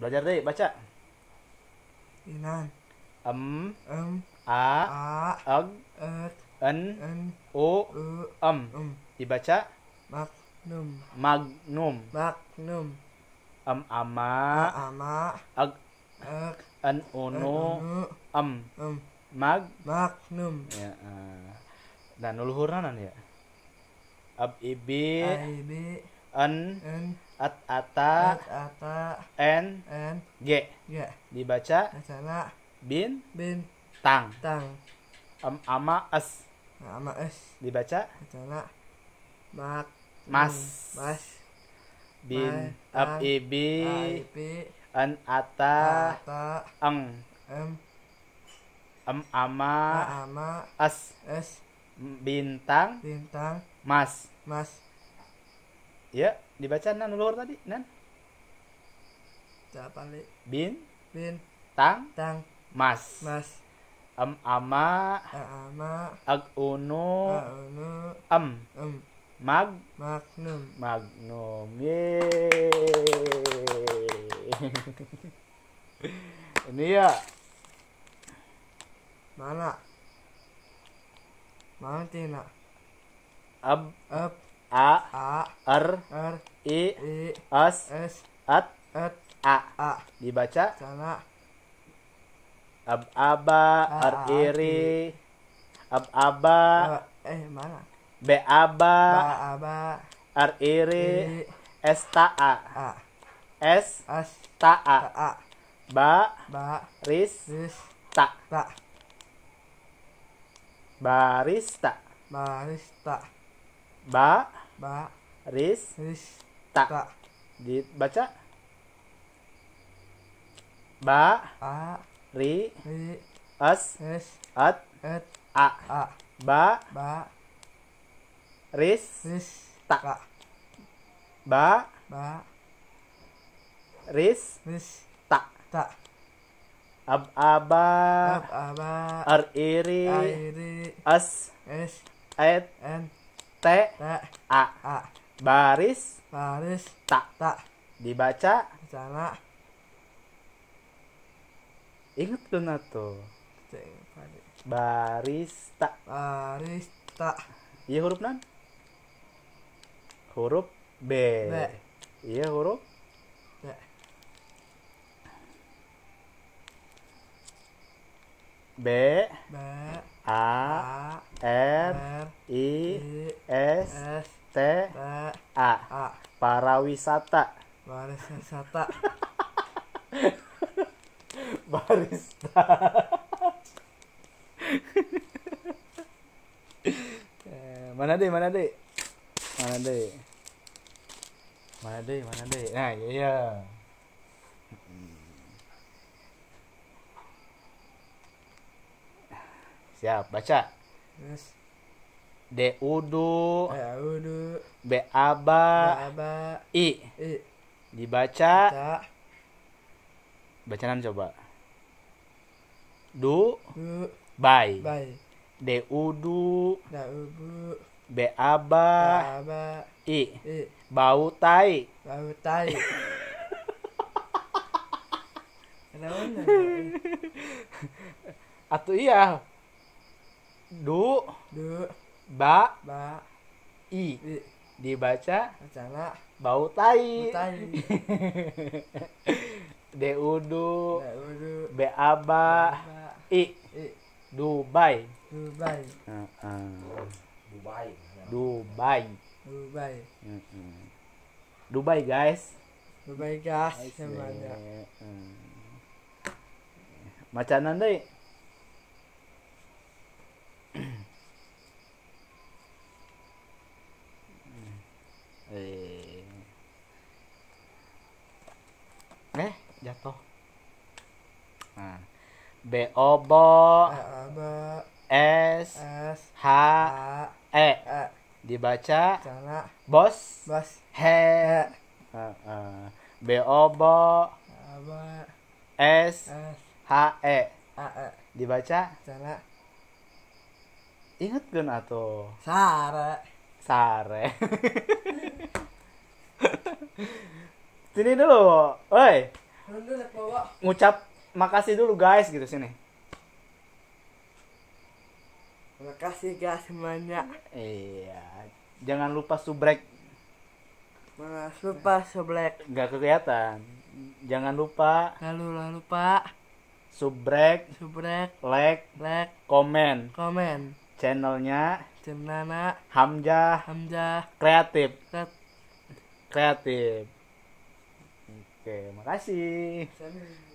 Belajar deh, baca. Inan. Em. Em. A. A. Ag. Et. En. En. O. U. Em. Um. Dibaca. Magnum. Magnum. Magnum. Em ama. Ama. Ag. Ag. En ono. Em. Em. Um. Mag. Magnum. Ya. Uh. Eh. Nah, nuluhurna ya. Ab ibi. ibi. En. En at ata at ata n n g g dibaca bacana bin bin tang tang am ama as ama es dibaca bacana mat mas mas bin ab ibi an ata ata eng em em ama ama as es bintang bintang mas mas ya yeah dibaca nan luar tadi nan apa li bin bin tang tang mas mas am ama ama ag uno uno am am mag magnum magnum ye ini ya mana mana tina ab ab a a r r i i s s at at a a dibaca sana ab aba A, ar iri ab aba A, eh mana b aba ba aba ar iri s ta a A. s s ta a ba ba ris ris ta ta barista barista ba Ba. Ris. Ris. Ta. Ta. Dibaca. Ba. A. Ri. Ri. As. Is. At. At. A. A. Ba. Ba. Ris. Ris. Ta. Ta. Ba. Ba. Ris. Ris. Ta. Ta. Ab aba. Ab aba. Ar iri. Ar iri. As. es et T A A baris baris tak tak dibaca sana ingat lu nato baris tak. iya huruf nan huruf B, B. iya huruf B. B. B. T A Parawisata wisata Barista eh, Mana deh mana deh Mana deh Mana deh mana deh Nah iya, iya. Siap baca Yes. D udu A udu B aba aba I dibaca Baca. bacaan coba du, du. Bye. Bye. D udu D udu B aba aba I, I. bau tai bau tai Atau iya. Du. Du ba ba i, dibaca bacana bau tai, tai. de udu be aba i. Dubai Dubai uh-uh. Dubai Dubai Dubai mm-hmm. Dubai guys Dubai guys, uh-uh. macanan deh. eh eh jatuh nah b o b e. E. s h e dibaca bos bos he b o b s h e dibaca ingat kan atau sare sare sini dulu oi ngucap makasih dulu guys gitu sini makasih guys semuanya iya jangan lupa subrek jangan lupa subrek nggak kelihatan jangan lupa lalu lalu pak. subrek subrek like like komen komen channelnya channelnya Hamzah Hamzah kreatif kreatif kreatif oke makasih